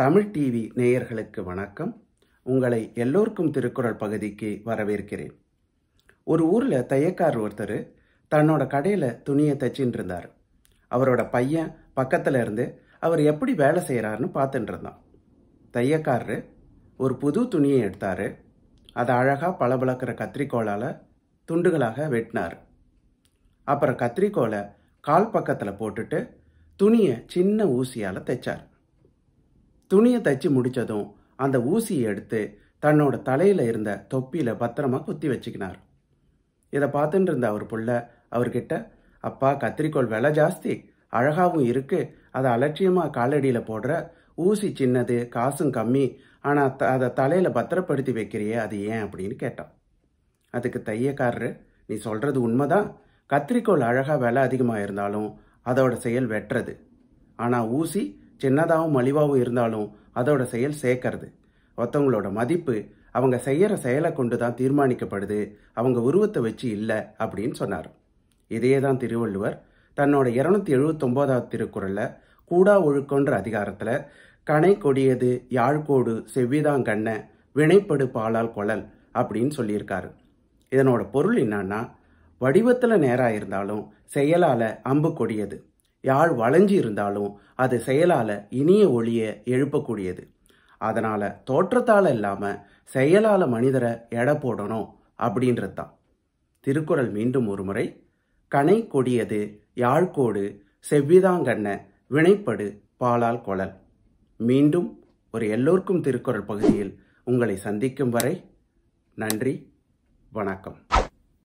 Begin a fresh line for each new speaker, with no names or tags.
Tamil TV நேயர்களுக்கு வணக்கம் உங்களை எல்லோருக்கும் திருக்குறள் பகுதிக்கு வரவேற்கிறேன் ஒரு ஊரில் தையக்கார் ஒருத்தர் தன்னோட கடையில் துணியை தைச்சின்னு இருந்தார் அவரோட பையன் பக்கத்தில் இருந்து அவர் எப்படி வேலை செய்கிறாருன்னு பார்த்துட்டு இருந்தான் தையக்காரரு ஒரு புது துணியை எடுத்தார் அதை அழகாக பளபளக்கிற கத்திரிக்கோளால் துண்டுகளாக வெட்டினார் அப்புறம் கத்திரிக்கோலை கால் பக்கத்தில் போட்டுட்டு துணியை சின்ன ஊசியால் தைச்சார் துணியை தைச்சு முடித்ததும் அந்த ஊசியை எடுத்து தன்னோட தலையில் இருந்த தொப்பியில் பத்திரமா குத்தி வச்சுக்கினார் இதை பார்த்துட்டு இருந்த அவர் புள்ள அவர்கிட்ட அப்பா கத்திரிக்கோள் விலை ஜாஸ்தி அழகாகவும் இருக்கு அதை அலட்சியமாக காலடியில் போடுற ஊசி சின்னது காசும் கம்மி ஆனால் த அதை தலையில் பத்திரப்படுத்தி வைக்கிறியே அது ஏன் அப்படின்னு கேட்டான் அதுக்கு தையக்காரரு நீ சொல்கிறது உண்மைதான் கத்திரிக்கோள் அழகாக விலை அதிகமாக இருந்தாலும் அதோட செயல் வெட்டுறது ஆனால் ஊசி சின்னதாகவும் மலிவாகவும் இருந்தாலும் அதோட செயல் சேர்க்கறது ஒருத்தவங்களோட மதிப்பு அவங்க செய்கிற செயலை கொண்டு தான் தீர்மானிக்கப்படுது அவங்க உருவத்தை வச்சு இல்லை அப்படின்னு சொன்னார் இதையே தான் திருவள்ளுவர் தன்னோட இருநூத்தி எழுபத்தொம்போதாவது திருக்குறளில் கூடா ஒழுக்கன்ற அதிகாரத்தில் கனை கொடியது யாழ்கோடு கண்ண வினைப்படு பாலால் கொழல் அப்படின்னு சொல்லியிருக்காரு இதனோட பொருள் என்னன்னா வடிவத்தில் நேராக இருந்தாலும் செயலால் அம்பு கொடியது யாழ் வளைஞ்சி இருந்தாலும் அது செயலால இனிய ஒளிய எழுப்பக்கூடியது அதனால தோற்றத்தால் இல்லாம செயலால மனிதரை எடை போடணும் அப்படின்றது தான் திருக்குறள் மீண்டும் ஒரு முறை கனை கொடியது யாழ்கோடு செவ்விதாங்கண்ண வினைப்படு பாலால் கொழல் மீண்டும் ஒரு எல்லோருக்கும் திருக்குறள் பகுதியில் உங்களை சந்திக்கும் வரை நன்றி வணக்கம்